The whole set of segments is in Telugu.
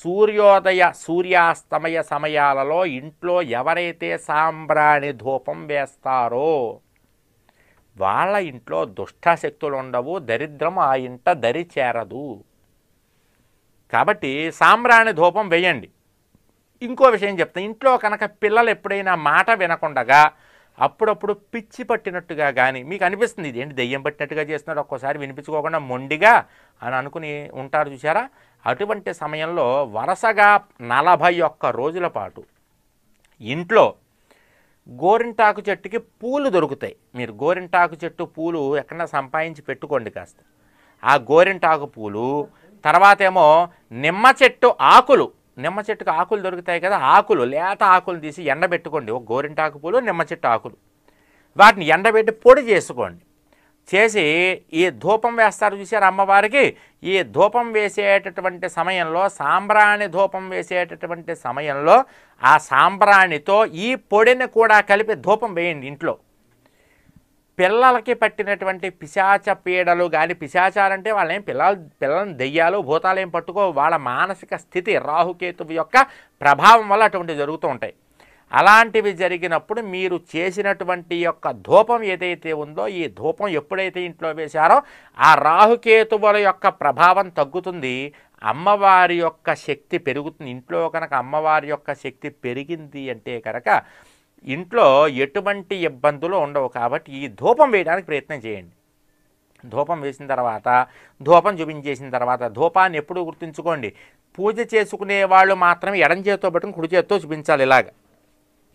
సూర్యోదయ సూర్యాస్తమయ సమయాలలో ఇంట్లో ఎవరైతే సాంబ్రాణి ధూపం వేస్తారో వాళ్ళ ఇంట్లో దుష్టశక్తులు ఉండవు దరిద్రం ఆ ఇంట దరి చేరదు కాబట్టి సాంబ్రాణి ధూపం వేయండి ఇంకో విషయం చెప్తాను ఇంట్లో కనుక పిల్లలు ఎప్పుడైనా మాట వినకుండగా అప్పుడప్పుడు పిచ్చి పట్టినట్టుగా కానీ మీకు అనిపిస్తుంది ఇదేంటి దెయ్యం పట్టినట్టుగా చేస్తున్నాడు ఒక్కోసారి వినిపించుకోకుండా మొండిగా అని అనుకుని ఉంటారు చూసారా అటువంటి సమయంలో వరుసగా నలభై ఒక్క రోజుల పాటు ఇంట్లో గోరింటాకు చెట్టుకి పూలు దొరుకుతాయి మీరు గోరింటాకు చెట్టు పూలు ఎక్కడన్నా సంపాదించి పెట్టుకోండి కాస్త ఆ గోరింటాకు పూలు తర్వాత ఏమో నిమ్మ చెట్టు ఆకులు నిమ్మ చెట్టుకు ఆకులు దొరుకుతాయి కదా ఆకులు లేత ఆకులు తీసి ఎండబెట్టుకోండి ఒక గోరింటాకు పూలు నిమ్మ చెట్టు ఆకులు వాటిని ఎండబెట్టి పొడి చేసుకోండి చేసి ఈ ధూపం వేస్తారు చూసారు అమ్మవారికి ఈ ధూపం వేసేటటువంటి సమయంలో సాంబ్రాణి ధూపం వేసేటటువంటి సమయంలో ఆ సాంబ్రాణితో ఈ పొడిని కూడా కలిపి ధూపం వేయండి ఇంట్లో పిల్లలకి పట్టినటువంటి పిశాచ పీడలు కానీ పిశాచాలంటే వాళ్ళేం పిల్లలు పిల్లలను దెయ్యాలు భూతాలు ఏం పట్టుకో వాళ్ళ మానసిక స్థితి రాహుకేతువు యొక్క ప్రభావం వల్ల అటువంటివి జరుగుతూ ఉంటాయి అలాంటివి జరిగినప్పుడు మీరు చేసినటువంటి యొక్క ధూపం ఏదైతే ఉందో ఈ ధూపం ఎప్పుడైతే ఇంట్లో వేశారో ఆ రాహుకేతువుల యొక్క ప్రభావం తగ్గుతుంది అమ్మవారి యొక్క శక్తి పెరుగుతుంది ఇంట్లో కనుక అమ్మవారి యొక్క శక్తి పెరిగింది అంటే కనుక ఇంట్లో ఎటువంటి ఇబ్బందులు ఉండవు కాబట్టి ఈ ధూపం వేయడానికి ప్రయత్నం చేయండి ధూపం వేసిన తర్వాత ధూపం చూపించేసిన తర్వాత ధూపాన్ని ఎప్పుడు గుర్తుంచుకోండి పూజ చేసుకునే వాళ్ళు మాత్రమే ఎడం చేతితో పట్టుకుని కుడి చేతితో చూపించాలి ఇలాగ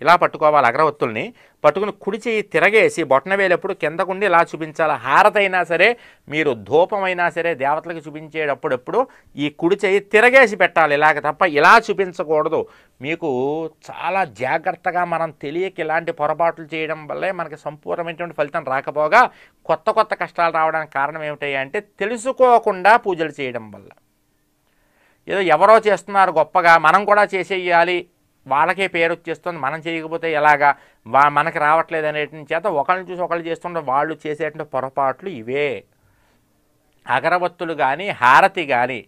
ఇలా పట్టుకోవాలి అగరవత్తుల్ని పట్టుకుని కుడి చేయి తిరగేసి బొట్టనవేలప్పుడు కిందకుండి ఇలా చూపించాలి హారతైనా సరే మీరు ధూపమైనా సరే దేవతలకు చూపించేటప్పుడప్పుడు ఈ కుడి చేయి తిరగేసి పెట్టాలి ఇలాగ తప్ప ఇలా చూపించకూడదు మీకు చాలా జాగ్రత్తగా మనం తెలియక ఇలాంటి పొరపాట్లు చేయడం వల్లే మనకి సంపూర్ణమైనటువంటి ఫలితం రాకపోగా కొత్త కొత్త కష్టాలు రావడానికి కారణం ఏమిటాయి అంటే తెలుసుకోకుండా పూజలు చేయడం వల్ల ఏదో ఎవరో చేస్తున్నారు గొప్పగా మనం కూడా చేసేయాలి వాళ్ళకే పేరు వచ్చేస్తుంది మనం చేయకపోతే ఎలాగా వా మనకి రావట్లేదు అనేటి చేత ఒకళ్ళని చూసి ఒకళ్ళు చేస్తుంటే వాళ్ళు చేసేటువంటి పొరపాట్లు ఇవే అగరవత్తులు కానీ హారతి కానీ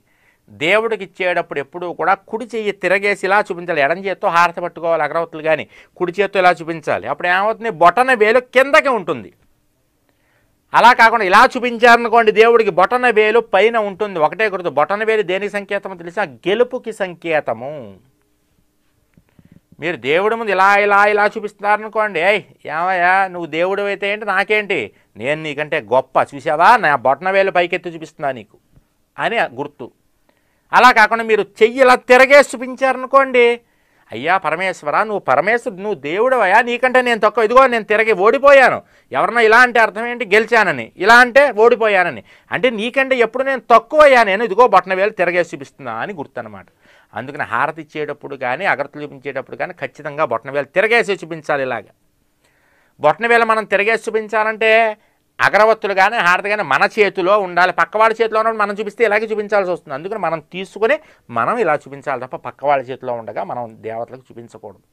దేవుడికి ఇచ్చేటప్పుడు ఎప్పుడూ కూడా కుడి చెయ్యి తిరగేసి ఇలా చూపించాలి ఎడం చేత్తో హారతి పట్టుకోవాలి అగరవత్తులు కానీ కుడి చేత్తో ఇలా చూపించాలి అప్పుడు ఏమవుతుంది బొటన వేలు కిందకి ఉంటుంది అలా కాకుండా ఇలా చూపించారనుకోండి దేవుడికి బొటన వేలు పైన ఉంటుంది ఒకటే గుర్తు బొటన వేలు దేనికి సంకేతమో తెలిసిన గెలుపుకి సంకేతము మీరు దేవుడు ముందు ఇలా ఇలా ఇలా చూపిస్తున్నారనుకోండి ఏయ్ ఏమయ్యా నువ్వు దేవుడు అయితే ఏంటి నాకేంటి నేను నీకంటే గొప్ప చూసావా నా బొట్టన వేలు పైకెత్తి చూపిస్తున్నా నీకు అని గుర్తు అలా కాకుండా మీరు చెయ్యి ఇలా తిరగేసి చూపించారనుకోండి అయ్యా పరమేశ్వర నువ్వు పరమేశ్వరుడు నువ్వు దేవుడవయ్యా నీకంటే నేను తక్కువ ఇదిగో నేను తిరిగి ఓడిపోయాను ఎవరన్నా ఇలా అంటే అర్థం ఏంటి గెలిచానని ఇలా అంటే ఓడిపోయానని అంటే నీకంటే ఎప్పుడు నేను అయ్యా నేను ఇదిగో వేలు తిరగేసి చూపిస్తున్నా అని గుర్తనమాట అందుకని హారతి ఇచ్చేటప్పుడు కానీ అగరతలు చూపించేటప్పుడు కానీ ఖచ్చితంగా వేలు తిరగేసి చూపించాలి ఇలాగ వేలు మనం తిరగేసి చూపించాలంటే అగరవత్తులు కానీ హారతి కానీ మన చేతిలో ఉండాలి పక్కవాడి చేతిలో ఉన్నప్పుడు మనం చూపిస్తే ఇలాగే చూపించాల్సి వస్తుంది అందుకని మనం తీసుకుని మనం ఇలా చూపించాలి తప్ప పక్కవాళ్ళ చేతిలో ఉండగా మనం దేవతలకు చూపించకూడదు